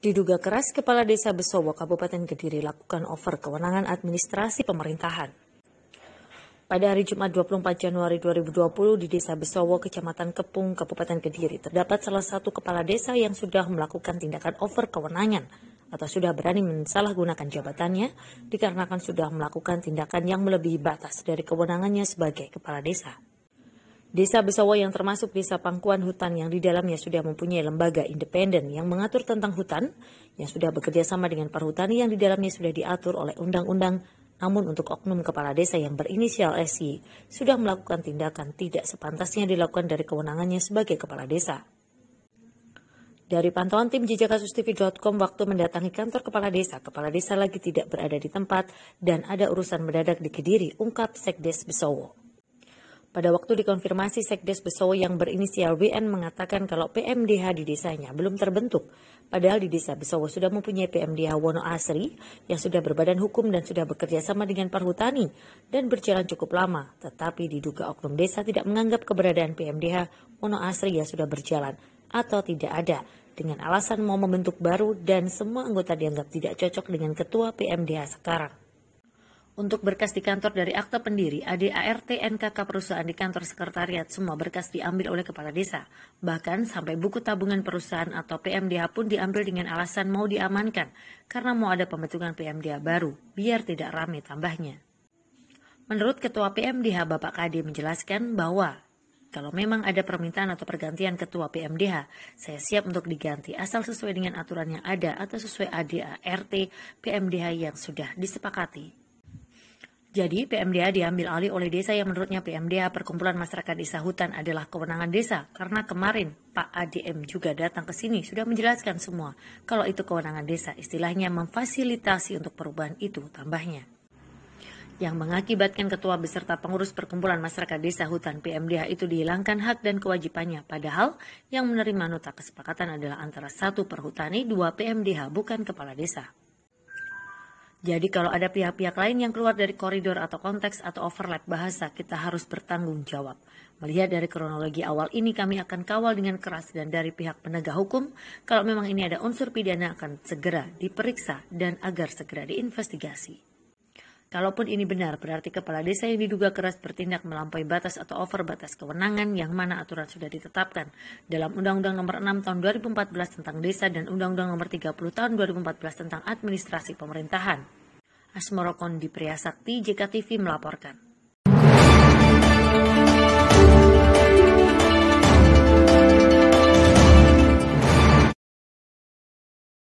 Diduga keras Kepala Desa Besowo Kabupaten Kediri lakukan over kewenangan administrasi pemerintahan. Pada hari Jumat 24 Januari 2020 di Desa Besowo, Kecamatan Kepung, Kabupaten Kediri, terdapat salah satu kepala desa yang sudah melakukan tindakan over kewenangan atau sudah berani mensalahgunakan jabatannya dikarenakan sudah melakukan tindakan yang melebihi batas dari kewenangannya sebagai kepala desa. Desa Besawa yang termasuk desa pangkuan hutan yang di dalamnya sudah mempunyai lembaga independen yang mengatur tentang hutan, yang sudah bekerja sama dengan perhutani yang di dalamnya sudah diatur oleh undang-undang, namun untuk oknum kepala desa yang berinisial Si sudah melakukan tindakan tidak sepantasnya dilakukan dari kewenangannya sebagai kepala desa. Dari pantauan tim jejakasusTV.com waktu mendatangi kantor kepala desa, kepala desa lagi tidak berada di tempat dan ada urusan mendadak di Kediri, ungkap Sekdes Besowo. Pada waktu dikonfirmasi Sekdes Besowo yang berinisial WN mengatakan kalau PMDH di desanya belum terbentuk. Padahal di desa Besowo sudah mempunyai PMDH Wono Asri yang sudah berbadan hukum dan sudah bekerja sama dengan perhutani dan berjalan cukup lama. Tetapi diduga oknum desa tidak menganggap keberadaan PMDH Wono Asri yang sudah berjalan atau tidak ada dengan alasan mau membentuk baru dan semua anggota dianggap tidak cocok dengan ketua PMDH sekarang. Untuk berkas di kantor dari akta pendiri, ADART NKK perusahaan di kantor sekretariat, semua berkas diambil oleh kepala desa. Bahkan sampai buku tabungan perusahaan atau PMDH pun diambil dengan alasan mau diamankan, karena mau ada pembentukan PMDH baru, biar tidak rame tambahnya. Menurut Ketua PMDH Bapak Kade menjelaskan bahwa kalau memang ada permintaan atau pergantian ketua PMDH, saya siap untuk diganti asal sesuai dengan aturan yang ada atau sesuai ADART PMDH yang sudah disepakati. Jadi, PMDA diambil alih oleh desa yang menurutnya PMDA Perkumpulan Masyarakat Desa Hutan adalah kewenangan desa. Karena kemarin Pak ADM juga datang ke sini sudah menjelaskan semua kalau itu kewenangan desa. Istilahnya memfasilitasi untuk perubahan itu tambahnya yang mengakibatkan ketua beserta pengurus perkumpulan masyarakat desa hutan PMDA itu dihilangkan hak dan kewajibannya. Padahal yang menerima nota kesepakatan adalah antara satu perhutani, dua PMDH, bukan kepala desa. Jadi kalau ada pihak-pihak lain yang keluar dari koridor atau konteks atau overlap bahasa, kita harus bertanggung jawab. Melihat dari kronologi awal ini kami akan kawal dengan keras dan dari pihak penegak hukum kalau memang ini ada unsur pidana akan segera diperiksa dan agar segera diinvestigasi. Kalaupun ini benar, berarti kepala desa yang diduga keras bertindak melampaui batas atau over batas kewenangan yang mana aturan sudah ditetapkan dalam Undang-Undang Nomor 6 Tahun 2014 tentang Desa dan Undang-Undang Nomor 30 Tahun 2014 tentang Administrasi Pemerintahan. Asmoro Kondi Priyasakti, JKTV melaporkan.